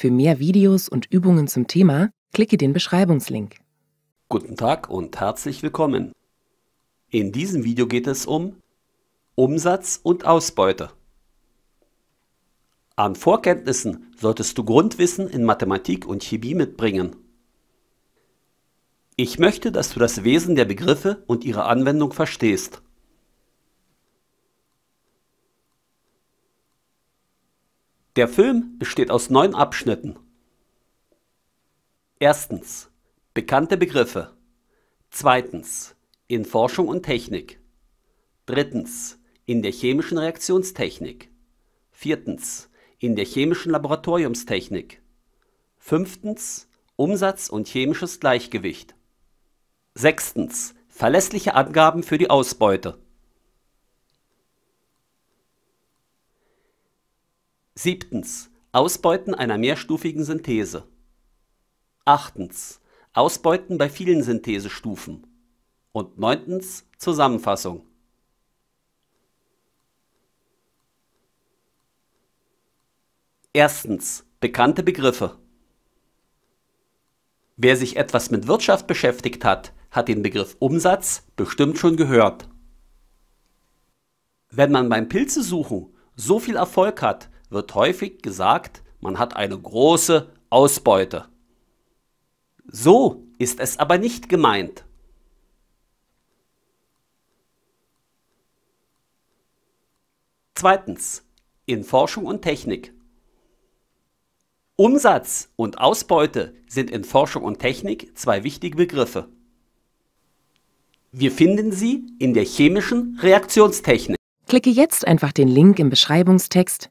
Für mehr Videos und Übungen zum Thema klicke den Beschreibungslink. Guten Tag und herzlich willkommen. In diesem Video geht es um Umsatz und Ausbeute. An Vorkenntnissen solltest du Grundwissen in Mathematik und Chemie mitbringen. Ich möchte, dass du das Wesen der Begriffe und ihre Anwendung verstehst. Der Film besteht aus neun Abschnitten. Erstens Bekannte Begriffe. Zweitens In Forschung und Technik. Drittens In der chemischen Reaktionstechnik. Viertens In der chemischen Laboratoriumstechnik. Fünftens Umsatz und chemisches Gleichgewicht. Sechstens Verlässliche Angaben für die Ausbeute 7. Ausbeuten einer mehrstufigen Synthese. 8. Ausbeuten bei vielen Synthesestufen. Und 9. Zusammenfassung. Erstens. Bekannte Begriffe. Wer sich etwas mit Wirtschaft beschäftigt hat, hat den Begriff Umsatz bestimmt schon gehört. Wenn man beim Pilzesuchen so viel Erfolg hat, wird häufig gesagt, man hat eine große Ausbeute. So ist es aber nicht gemeint. Zweitens, in Forschung und Technik. Umsatz und Ausbeute sind in Forschung und Technik zwei wichtige Begriffe. Wir finden sie in der chemischen Reaktionstechnik. Klicke jetzt einfach den Link im Beschreibungstext